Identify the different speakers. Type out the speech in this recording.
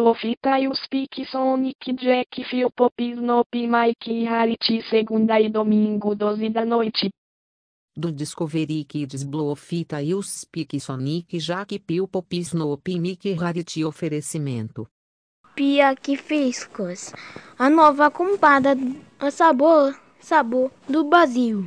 Speaker 1: Luofita e os piques Sonic Jack Fio Pop Snoopy Mike e Harity segunda e domingo 12 da noite.
Speaker 2: Do Discovery Kids Bluofita e os Pique Sonic Jack Pio Pop Snoopy Mike Harity oferecimento.
Speaker 3: Pia que Fiscos, a nova compada a sabor, sabor do Brasil.